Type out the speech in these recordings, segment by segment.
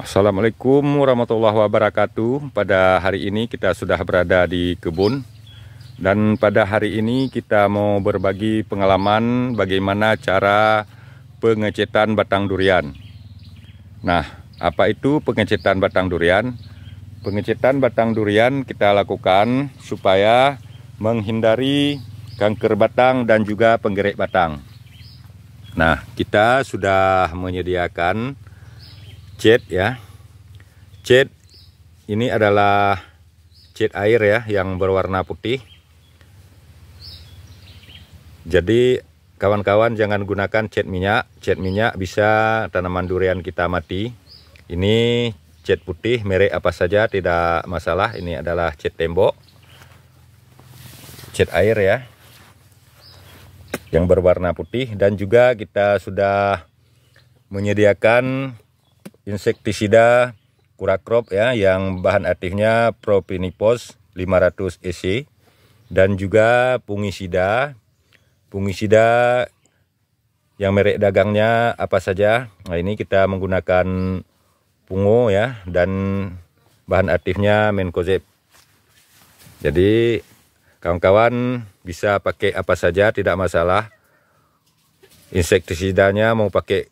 Assalamualaikum warahmatullahi wabarakatuh Pada hari ini kita sudah berada di kebun Dan pada hari ini kita mau berbagi pengalaman bagaimana cara pengecetan batang durian Nah apa itu pengecetan batang durian? Pengecetan batang durian kita lakukan supaya menghindari kanker batang dan juga penggerak batang Nah, kita sudah menyediakan jet ya. Jet ini adalah jet air ya yang berwarna putih. Jadi kawan-kawan jangan gunakan jet minyak. Jet minyak bisa tanaman durian kita mati. Ini jet putih merek apa saja tidak masalah. Ini adalah jet tembok. Jet air ya. Yang berwarna putih dan juga kita sudah menyediakan insektisida Kurakrop ya yang bahan aktifnya Propinipos 500 EC dan juga fungisida fungisida yang merek dagangnya apa saja nah ini kita menggunakan pungo ya dan bahan aktifnya menkozep jadi kawan-kawan bisa pakai apa saja tidak masalah insektisidanya mau pakai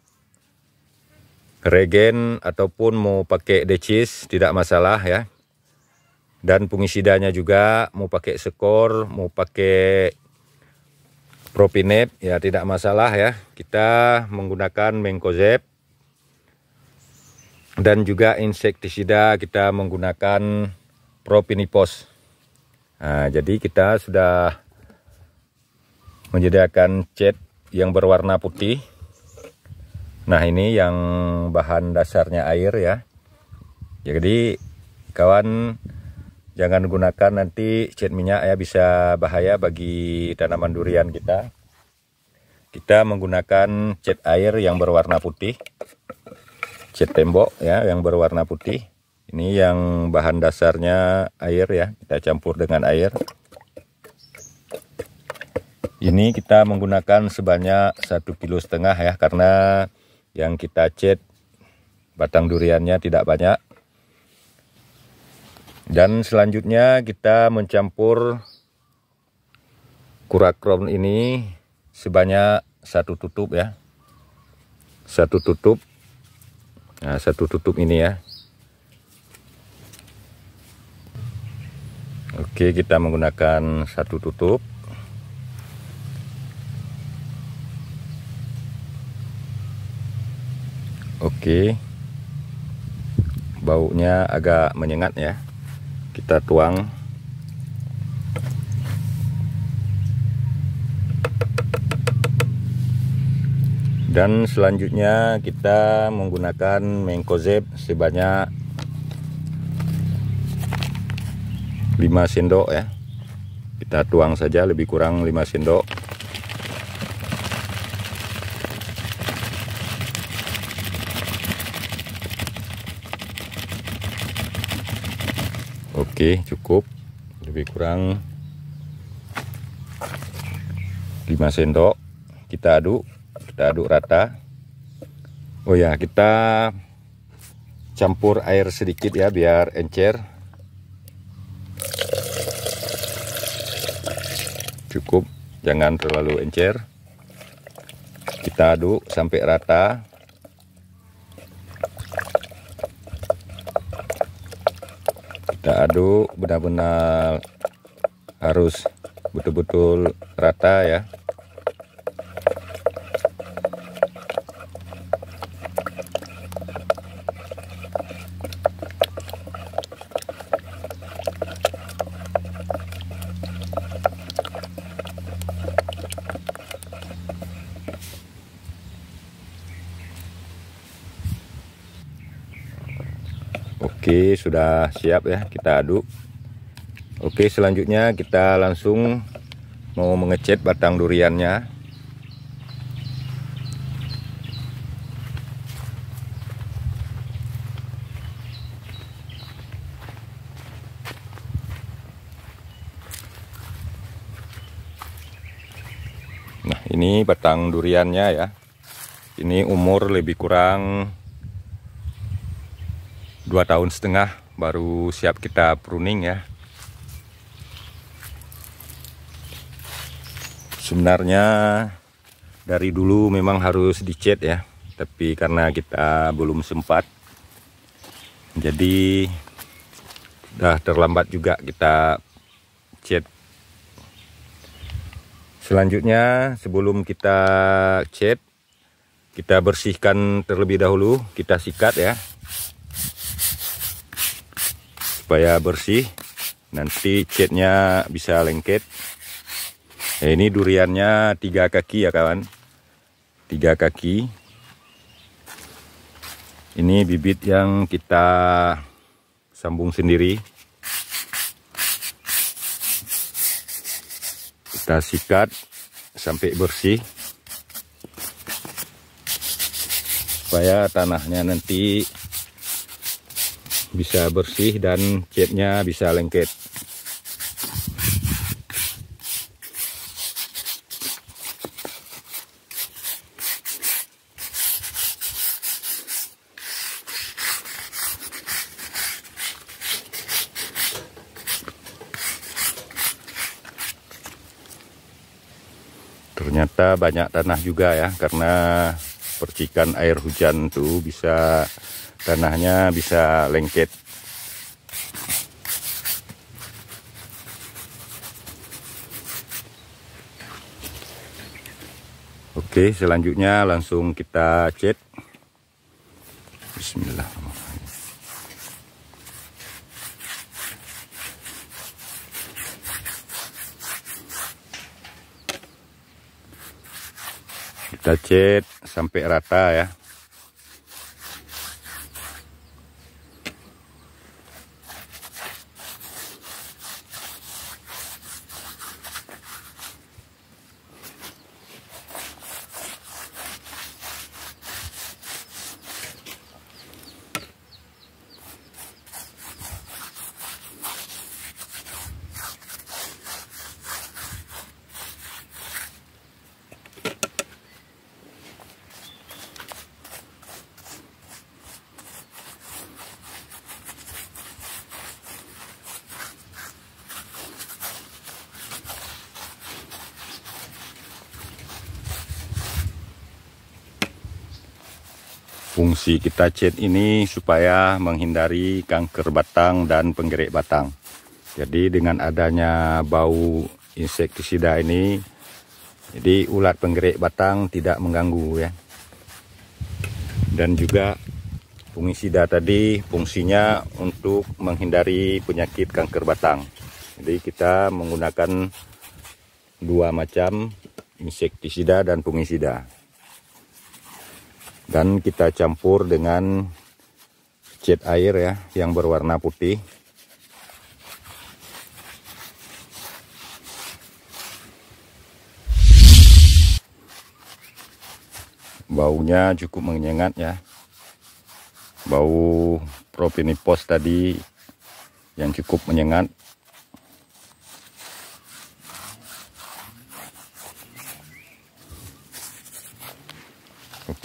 regen ataupun mau pakai decis tidak masalah ya dan fungisidanya juga mau pakai skor, mau pakai propinep ya tidak masalah ya kita menggunakan mengkozep dan juga insektisida kita menggunakan propinipos nah, jadi kita sudah menyediakan cat yang berwarna putih Nah ini yang bahan dasarnya air ya. Jadi kawan jangan gunakan nanti cat minyak ya bisa bahaya bagi tanaman durian kita. Kita menggunakan cat air yang berwarna putih. Cat tembok ya yang berwarna putih. Ini yang bahan dasarnya air ya. Kita campur dengan air. Ini kita menggunakan sebanyak satu kilo setengah ya karena yang kita cat batang duriannya tidak banyak dan selanjutnya kita mencampur kurakron ini sebanyak satu tutup ya satu tutup nah satu tutup ini ya Oke, kita menggunakan satu tutup. Oke. Baunya agak menyengat ya. Kita tuang. Dan selanjutnya kita menggunakan mengkozep sebanyak 5 sendok ya. Kita tuang saja lebih kurang 5 sendok. oke cukup lebih kurang 5 sendok kita aduk kita aduk rata Oh ya kita campur air sedikit ya biar encer cukup jangan terlalu encer kita aduk sampai rata kita aduk benar-benar harus betul-betul rata ya Oke, sudah siap ya, kita aduk. Oke, selanjutnya kita langsung mau mengecat batang duriannya. Nah, ini batang duriannya ya. Ini umur lebih kurang dua tahun setengah baru siap kita pruning ya sebenarnya dari dulu memang harus dicet ya tapi karena kita belum sempat jadi sudah terlambat juga kita cet. selanjutnya sebelum kita cet, kita bersihkan terlebih dahulu kita sikat ya supaya bersih nanti catnya bisa lengket ya, ini duriannya tiga kaki ya kawan tiga kaki ini bibit yang kita sambung sendiri kita sikat sampai bersih supaya tanahnya nanti bisa bersih dan catnya bisa lengket ternyata banyak tanah juga ya karena percikan air hujan tuh bisa tanahnya bisa lengket Oke selanjutnya langsung kita cat Bismillahirrahmanirrahim kita cet sampai rata ya Fungsi kita cat ini supaya menghindari kanker batang dan penggerak batang. Jadi dengan adanya bau insektisida ini, jadi ulat penggerak batang tidak mengganggu ya. Dan juga fungisida tadi fungsinya untuk menghindari penyakit kanker batang. Jadi kita menggunakan dua macam insektisida dan fungisida dan kita campur dengan cat air ya yang berwarna putih baunya cukup menyengat ya bau propinipos tadi yang cukup menyengat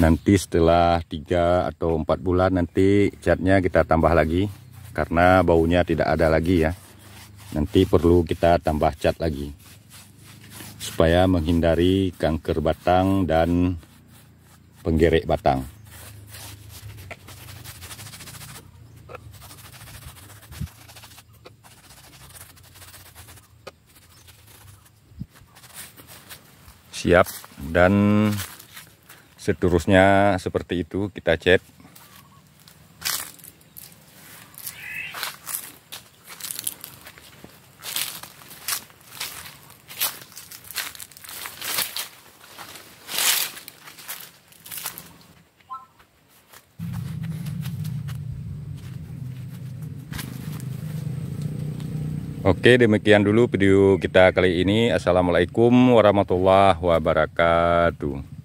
nanti setelah 3 atau 4 bulan nanti catnya kita tambah lagi karena baunya tidak ada lagi ya nanti perlu kita tambah cat lagi supaya menghindari kanker batang dan penggerek batang siap dan seterusnya seperti itu kita cek Oke demikian dulu video kita kali ini. Assalamualaikum warahmatullahi wabarakatuh.